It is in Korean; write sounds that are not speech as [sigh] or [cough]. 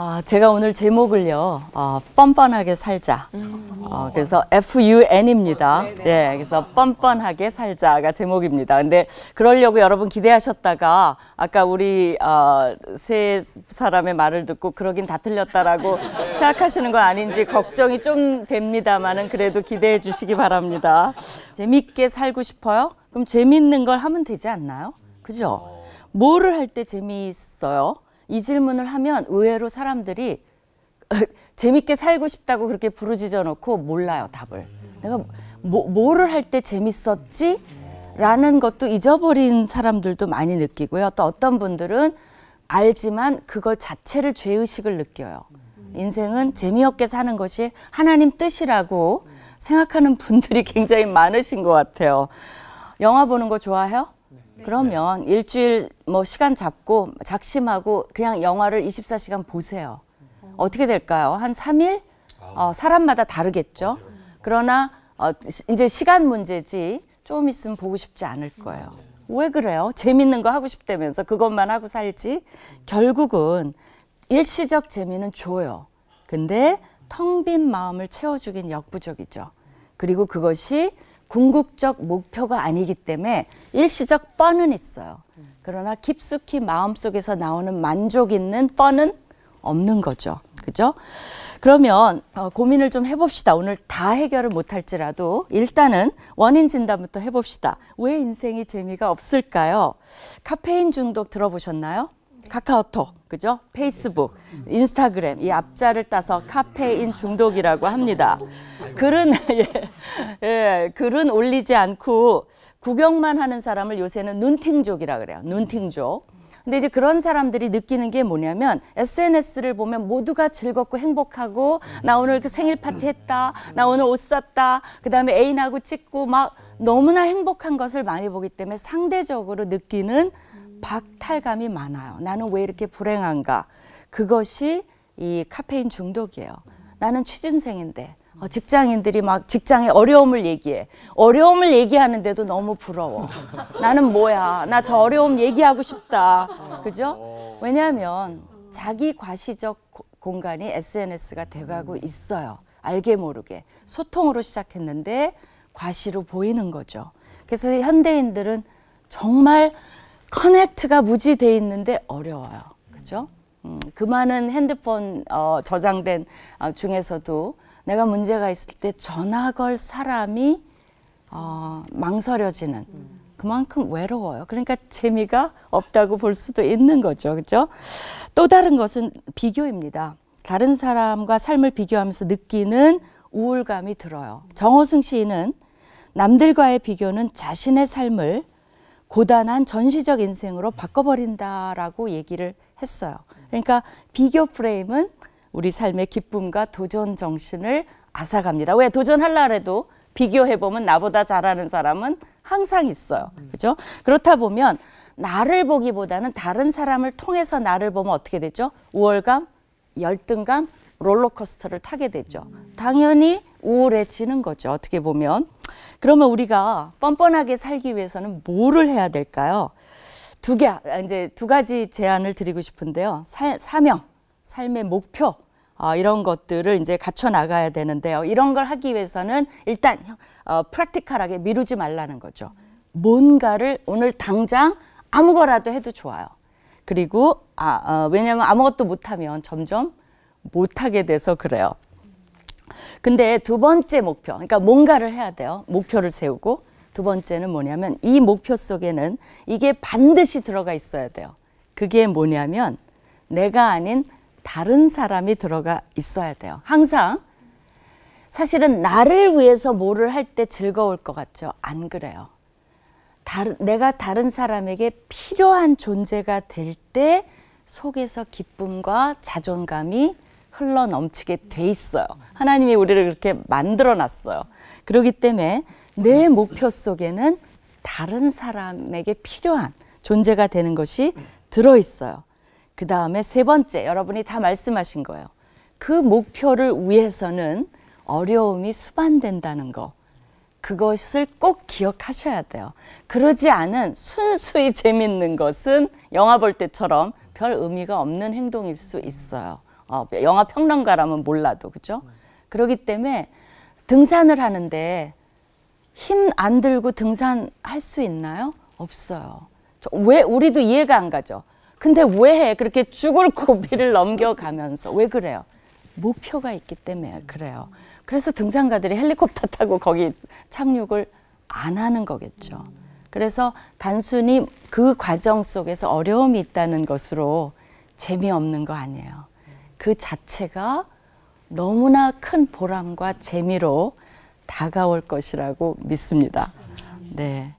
아, 제가 오늘 제목을요, 어, 뻔뻔하게 살자. 음. 어, 그래서 FUN입니다. 네, 네. 예, 그래서 뻔뻔하게 살자가 제목입니다. 근데 그러려고 여러분 기대하셨다가 아까 우리 어, 세 사람의 말을 듣고 그러긴 다 틀렸다라고 [laughs] 네. 생각하시는 거 아닌지 걱정이 좀 됩니다만은 그래도 기대해 주시기 바랍니다. 재밌게 살고 싶어요? 그럼 재밌는 걸 하면 되지 않나요? 그죠? 어. 뭐를 할 때 재미있어요? 이 질문을 하면 의외로 사람들이 [laughs] 재밌게 살고 싶다고 그렇게 부르짖어 놓고 몰라요 답을. 내가 뭐, 뭐를 할 때 재밌었지? 라는 것도 잊어버린 사람들도 많이 느끼고요. 또 어떤 분들은 알지만 그걸 자체를 죄의식을 느껴요. 인생은 재미없게 사는 것이 하나님 뜻이라고 생각하는 분들이 [laughs] 굉장히 많으신 것 같아요. 영화 보는 거 좋아해요? 네. 네. 그러면 일주일 뭐 시간 잡고 작심하고 그냥 영화를 24시간 보세요. 음. 어떻게 될까요? 한 3일? 어, 사람마다 다르겠죠. 아, 그러나 어, 이제 시간 문제지 좀 있으면 보고 싶지 않을 음, 거예요. 음. 왜 그래요? 재밌는 거 하고 싶다면서 그것만 하고 살지. 음. 결국은 일시적 재미는 줘요. 근데 텅 빈 마음을 채워주긴 역부족이죠. 그리고 그것이 궁극적 목표가 아니기 때문에 일시적 뻔은 있어요. 그러나 깊숙이 마음속에서 나오는 만족 있는 뻔은 없는 거죠. 그죠? 그러면 어, 고민을 좀 해봅시다. 오늘 다 해결을 못할지라도 일단은 원인 진단부터 해봅시다. 왜 인생이 재미가 없을까요? 카페인 중독 들어보셨나요? 카카오톡, 그죠? 페이스북, 인스타그램 이 앞자를 따서 카페인 중독이라고 합니다. 글은 [laughs] 예, 예, 글은 올리지 않고 구경만 하는 사람을 요새는 눈팅족이라 그래요. 눈팅족. 근데 이제 그런 사람들이 느끼는 게 뭐냐면 SNS를 보면 모두가 즐겁고 행복하고 나 오늘 그 생일 파티 했다. 나 오늘 옷 샀다. 그다음에 애인하고 찍고 막 너무나 행복한 것을 많이 보기 때문에 상대적으로 느끼는 박탈감이 많아요. 나는 왜 이렇게 불행한가? 그것이 이 카페인 중독이에요. 나는 취준생인데 어, 직장인들이 막 직장의 어려움을 얘기해. 어려움을 얘기하는데도 너무 부러워. 나는 뭐야. 나 저 어려움 얘기하고 싶다. 그죠? 왜냐하면 자기 과시적 공간이 SNS가 돼가고 있어요. 알게 모르게. 소통으로 시작했는데 과시로 보이는 거죠. 그래서 현대인들은 정말 커넥트가 무지돼 있는데 어려워요. 그죠? 음, 그 많은 핸드폰 어, 저장된 어, 중에서도 내가 문제가 있을 때 전화 걸 사람이 어, 망설여지는 그만큼 외로워요. 그러니까 재미가 없다고 볼 수도 있는 거죠. 그죠또 다른 것은 비교입니다. 다른 사람과 삶을 비교하면서 느끼는 우울감이 들어요. 정호승 시인 남들과의 비교는 자신의 삶을 고단한 전시적 인생으로 바꿔버린다라고 얘기를 했어요. 그러니까 비교 프레임은 우리 삶의 기쁨과 도전 정신을 앗아갑니다. 왜 도전할라 해도 비교해 보면 나보다 잘하는 사람은 항상 있어요. 그렇죠? 그렇다 보면 나를 보기보다는 다른 사람을 통해서 나를 보면 어떻게 되죠? 우월감, 열등감, 롤러코스터를 타게 되죠. 당연히 우울해지는 거죠. 어떻게 보면. 그러면 우리가 뻔뻔하게 살기 위해서는 뭐를 해야 될까요? 두 개, 아, 이제 두 가지 제안을 드리고 싶은데요. 사, 사명. 삶의 목표 어, 이런 것들을 이제 갖춰 나가야 되는데요. 이런 걸 하기 위해서는 일단 어, 프랙티컬하게 미루지 말라는 거죠. 뭔가를 오늘 당장 아무거라도 해도 좋아요. 그리고 아, 어, 왜냐하면 아무것도 못하면 점점 못하게 돼서 그래요. 근데 두 번째 목표, 그러니까 뭔가를 해야 돼요. 목표를 세우고 두 번째는 뭐냐면 이 목표 속에는 이게 반드시 들어가 있어야 돼요. 그게 뭐냐면 내가 아닌 다른 사람이 들어가 있어야 돼요. 항상 사실은 나를 위해서 뭐를 할 때 즐거울 것 같죠. 안 그래요. 다른, 내가 다른 사람에게 필요한 존재가 될 때 속에서 기쁨과 자존감이 흘러 넘치게 돼 있어요. 하나님이 우리를 그렇게 만들어 놨어요. 그러기 때문에 내 목표 속에는 다른 사람에게 필요한 존재가 되는 것이 들어 있어요. 그 다음에 세 번째 여러분이 다 말씀하신 거예요. 그 목표를 위해서는 어려움이 수반된다는 거. 그것을 꼭 기억하셔야 돼요. 그러지 않은 순수히 [laughs] 재밌는 것은 영화 볼 때처럼 별 의미가 없는 행동일 수 있어요. 어, 영화 평론가라면 몰라도 그죠? 그러기 때문에 등산을 하는데 힘 안 들고 등산할 수 있나요? 없어요. 왜 우리도 이해가 안 가죠. 근데 왜 그렇게 죽을 고비를 넘겨가면서 왜 그래요? 목표가 있기 때문에 그래요. 그래서 등산가들이 헬리콥터 타고 거기 착륙을 안 하는 거겠죠. 그래서 단순히 그 과정 속에서 어려움이 있다는 것으로 재미없는 거 아니에요. 그 자체가 너무나 큰 보람과 재미로 다가올 것이라고 믿습니다. 네.